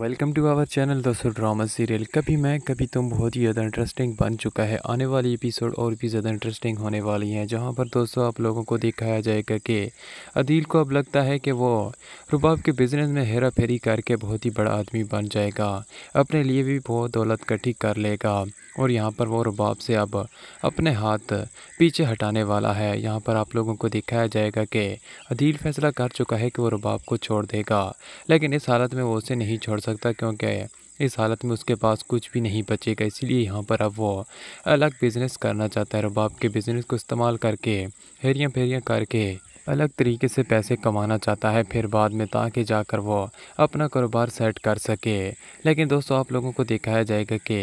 welcome to our channel दोस्तों drama serial कभी मैं कभी तुम बहुत ही ज़्यादा इंटरेस्टिंग बन चुका है आने वाली एपिसोड और भी ज़्यादा इंटरेस्टिंग होने वाली हैं जहां पर दोस्तों आप लोगों को दिखाया जाएगा कि अदील को अब लगता है कि वो रुबाब के बिजनेस में हेरा फेरी करके बहुत ही बड़ा आदमी बन जाएगा अपने लिए भी बहुत दौलत इकट्ठी कर लेगा और यहाँ पर वो रुबाब से अब अपने हाथ पीछे हटाने वाला है यहाँ पर आप लोगों को दिखाया जाएगा कि अदील फैसला कर चुका है कि वो रुबाब को छोड़ देगा लेकिन इस हालत में वो उसे नहीं छोड़ सकता क्योंकि इस हालत में उसके पास कुछ भी नहीं बचेगा इसीलिए यहाँ पर अब वो अलग बिज़नेस करना चाहता है रबाब के बिज़नेस को इस्तेमाल करके हेरियाँ फेरियाँ करके अलग तरीके से पैसे कमाना चाहता है फिर बाद में ताकि जाकर वो अपना कारोबार सेट कर सके लेकिन दोस्तों आप लोगों को दिखाया जाएगा कि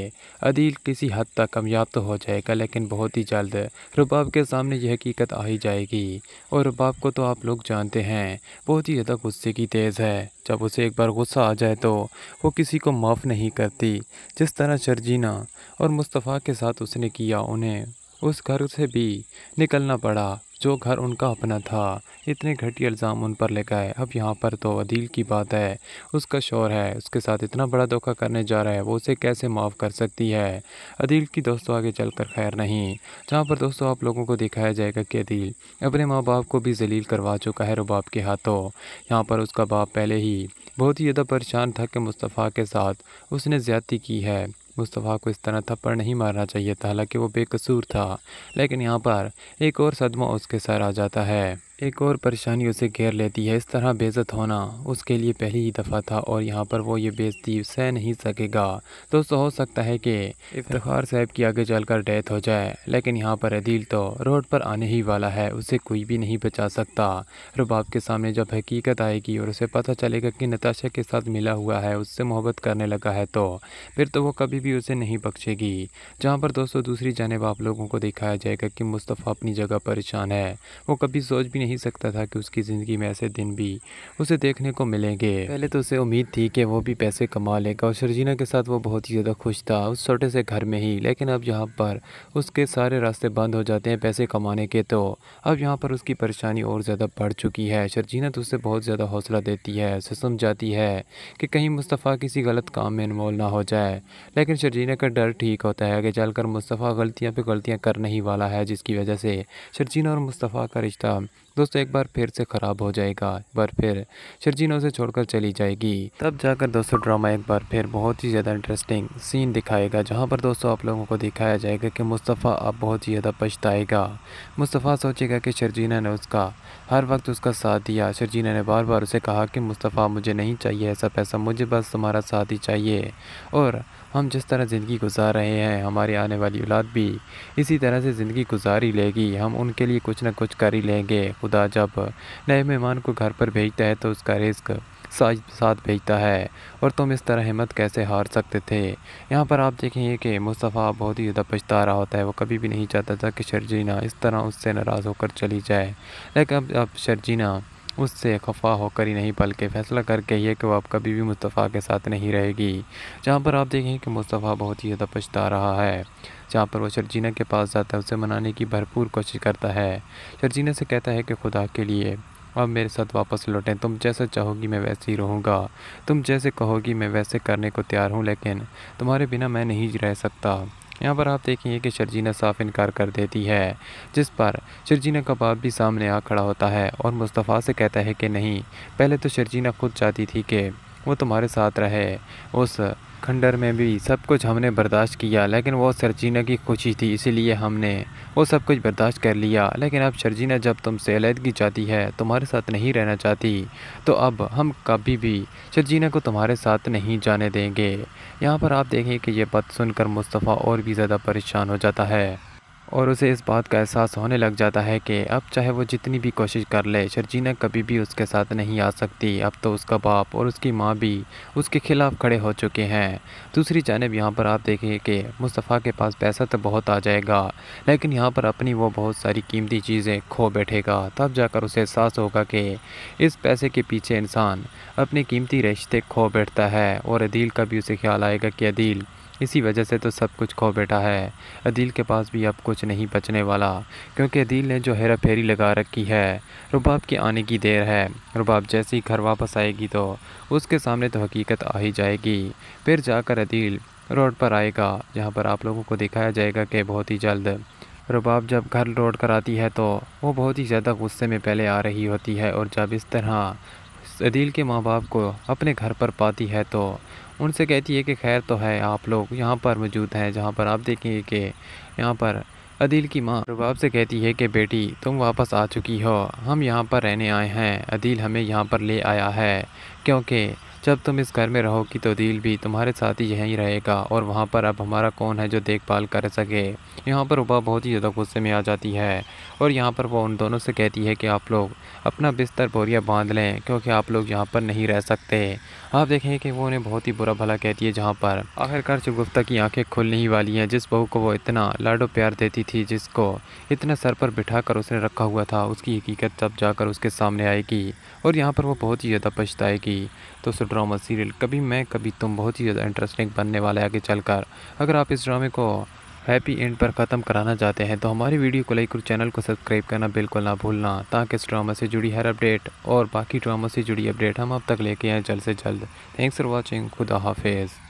अदील किसी हद तक कामयाब तो हो जाएगा लेकिन बहुत ही जल्द रुबाब के सामने यह हकीकत आ ही जाएगी और रुबाब को तो आप लोग जानते हैं बहुत ही ज़्यादा गुस्से की तेज़ है जब उसे एक बार गुस्सा आ जाए तो वो किसी को माफ़ नहीं करती जिस तरह शर्जीना और मुस्तफ़ा के साथ उसने किया उन्हें उस घर से भी निकलना पड़ा जो घर उनका अपना था इतने घटिया इल्ज़ाम उन पर लगाए अब यहाँ पर तो अदील की बात है उसका शोर है उसके साथ इतना बड़ा धोखा करने जा रहा है वो उसे कैसे माफ़ कर सकती है अदील की दोस्तों आगे चल कर खैर नहीं जहाँ पर दोस्तों आप लोगों को दिखाया जाएगा कि अदील अपने माँ बाप को भी जलील करवा चुका है रुबाब के हाथों यहाँ पर उसका बाप पहले ही बहुत ही ज़्यादा परेशान था कि मुस्तफ़ा के साथ उसने ज़्यादती की है मुस्तफ़ा को इस तरह थप्पड़ नहीं मारना चाहिए था हालांकि वो बेकसूर था लेकिन यहाँ पर एक और सदमा उसके सर आ जाता है एक और परेशानी उसे घेर लेती है इस तरह बेज़त होना उसके लिए पहली ही दफ़ा था और यहाँ पर वो ये बेजती सह नहीं सकेगा दोस्तों हो सकता है कि इफ्तार साहब की आगे चलकर डेथ हो जाए लेकिन यहाँ पर अदील तो रोड पर आने ही वाला है उसे कोई भी नहीं बचा सकता रुबाब के सामने जब हकीकत आएगी और उसे पता चलेगा कि नताशा के साथ मिला हुआ है उससे मोहब्बत करने लगा है तो फिर तो वो कभी भी उसे नहीं बख्शेगी जहाँ पर दोस्तों दूसरी जानब आप लोगों को दिखाया जाएगा कि मुस्तफ़ा अपनी जगह परेशान है वो कभी सोच भी नहीं नहीं सकता था कि उसकी ज़िंदगी में ऐसे दिन भी उसे देखने को मिलेंगे पहले तो उसे उम्मीद थी कि वो भी पैसे कमा लेगा और शर्जीना के साथ वो बहुत ही ज़्यादा खुश था उस छोटे से घर में ही लेकिन अब यहाँ पर उसके सारे रास्ते बंद हो जाते हैं पैसे कमाने के तो अब यहाँ पर उसकी परेशानी और ज़्यादा बढ़ चुकी है शर्जीना तो उसे बहुत ज़्यादा हौसला देती है उसे समझाती है कि कहीं मुस्तफ़ा किसी गलत काम में इन्वॉल्व ना हो जाए लेकिन शर्जीना का डर ठीक होता है कि चलकर मुस्तफ़ा गलतियाँ पर गलतियाँ करने ही वाला है जिसकी वजह से शर्जीना और मुस्तफ़ा का रिश्ता दोस्तों एक बार फिर से ख़राब हो जाएगा एक बार फिर शर्जीन उसे छोड़कर चली जाएगी तब जाकर दोस्तों ड्रामा एक बार फिर बहुत ही ज़्यादा इंटरेस्टिंग सीन दिखाएगा जहाँ पर दोस्तों आप लोगों को दिखाया जाएगा कि मुस्तफ़ा अब बहुत ही ज़्यादा पछताएगा मुस्तफ़ा सोचेगा कि शर्जीना ने उसका हर वक्त उसका साथ दिया शर्जीना ने बार बार उसे कहा कि मुस्तफ़ा मुझे नहीं चाहिए ऐसा पैसा मुझे बस तुम्हारा साथ ही चाहिए और हम जिस तरह ज़िंदगी गुजार रहे हैं हमारी आने वाली औलाद भी इसी तरह से ज़िंदगी गुजार ही लेगी हम उनके लिए कुछ ना कुछ कर ही लेंगे खुदा जब नए मेहमान को घर पर भेजता है तो उसका रिस्क साज साथ भेजता है और तुम इस तरह हिम्मत कैसे हार सकते थे यहाँ पर आप देखेंगे कि मुस्तफ़ा बहुत ही ज़्यादा पछता रहा होता है वो कभी भी नहीं चाहता था कि शर्जीना इस तरह उससे नाराज़ होकर चली जाए लेकिन अब अब शर्जीना उससे खफा होकर ही नहीं बल्कि फ़ैसला करके ही कि वह अब कभी भी मुस्तफ़ा के साथ नहीं रहेगी जहाँ पर आप देखें कि मुस्तफ़ा बहुत ही ज़्यादा पछता रहा है जहाँ पर वह शर्जीना के पास जाता है उसे मनाने की भरपूर कोशिश करता है शर्जीना से कहता है कि खुदा के लिए अब मेरे साथ वापस लौटें तुम जैसा चाहोगी मैं वैसे ही रहूँगा तुम जैसे कहोगी मैं वैसे करने को तैयार हूँ लेकिन तुम्हारे बिना मैं नहीं रह सकता यहाँ पर आप देखेंगे कि शर्जीना साफ इनकार कर देती है जिस पर शर्जीना का बाप भी सामने आ खड़ा होता है और मुस्तफ़ा से कहता है कि नहीं पहले तो शर्जीना खुद चाहती थी कि वो तुम्हारे साथ रहे उस खंडर में भी सब कुछ हमने बर्दाश्त किया लेकिन वो सरजीना की खुशी थी इसीलिए हमने वो सब कुछ बर्दाश्त कर लिया लेकिन अब सरजीना जब तुमसे अलीदगी चाहती है तुम्हारे साथ नहीं रहना चाहती तो अब हम कभी भी सरजीना को तुम्हारे साथ नहीं जाने देंगे यहाँ पर आप देखें कि यह बात सुनकर मुस्तफ़ा और भी ज़्यादा परेशान हो जाता है और उसे इस बात का एहसास होने लग जाता है कि अब चाहे वो जितनी भी कोशिश कर ले शर्जीना कभी भी उसके साथ नहीं आ सकती अब तो उसका बाप और उसकी माँ भी उसके ख़िलाफ़ खड़े हो चुके हैं दूसरी जानब यहाँ पर आप देखें कि मुस्तफ़ा के पास पैसा तो बहुत आ जाएगा लेकिन यहाँ पर अपनी वो बहुत सारी कीमती चीज़ें खो बैठेगा तब जाकर उसे एहसास होगा कि इस पैसे के पीछे इंसान अपने कीमती रिश्ते खो बैठता है और अदील का भी उसे ख्याल आएगा कि अदील इसी वजह से तो सब कुछ खो बैठा है अदील के पास भी अब कुछ नहीं बचने वाला क्योंकि अदील ने जो हेरा फेरी लगा रखी है रुबाब के आने की देर है रुबाब जैसे ही घर वापस आएगी तो उसके सामने तो हकीकत आ ही जाएगी फिर जाकर अदील रोड पर आएगा जहाँ पर आप लोगों को दिखाया जाएगा कि बहुत ही जल्द रुबाब जब घर लौट कर आती है तो वो बहुत ही ज़्यादा गुस्से में पहले आ रही होती है और जब इस तरह अदील के माँ बाप को अपने घर पर पाती है तो उनसे कहती है कि खैर तो है आप लोग यहाँ पर मौजूद हैं जहाँ पर आप देखेंगे कि यहाँ पर अदील की माँ रुबाब से कहती है कि बेटी तुम वापस आ चुकी हो हम यहाँ पर रहने आए हैं अदील हमें यहाँ पर ले आया है क्योंकि जब तुम इस घर में रहोगी तो दिल भी तुम्हारे साथ ही यहीं रहेगा और वहाँ पर अब हमारा कौन है जो देखभाल कर सके यहाँ पर उबा बहुत ही ज़्यादा गुस्से में आ जाती है और यहाँ पर वो उन दोनों से कहती है कि आप लोग अपना बिस्तर बोरिया बांध लें क्योंकि आप लोग यहाँ पर नहीं रह सकते आप देखें कि वो उन्हें बहुत ही बुरा भला कहती है जहाँ पर आखिरकार शुगुफ्ता की आँखें खुलने ही वाली हैं जिस बहू को वो इतना लाडो प्यार देती थी जिसको इतना सर पर बिठा कर उसने रखा हुआ था उसकी हकीकत तब जाकर उसके सामने आएगी और यहाँ पर वो बहुत ही ज़्यादा पछताएगी तो सुड्रा ड्रामा सीरियल कभी मैं कभी तुम बहुत ही ज़्यादा इंटरेस्टिंग बनने वाला है आगे चलकर अगर आप इस ड्रामे को हैप्पी एंड पर ख़त्म कराना चाहते हैं तो हमारी वीडियो को लाइक और चैनल को सब्सक्राइब करना बिल्कुल ना भूलना ताकि इस ड्रामा से जुड़ी हर अपडेट और बाकी ड्रामा से जुड़ी अपडेट हम आप तक लेके आए जल्द से जल्द थैंक्स फॉर वॉचिंग खुदा हाफिज़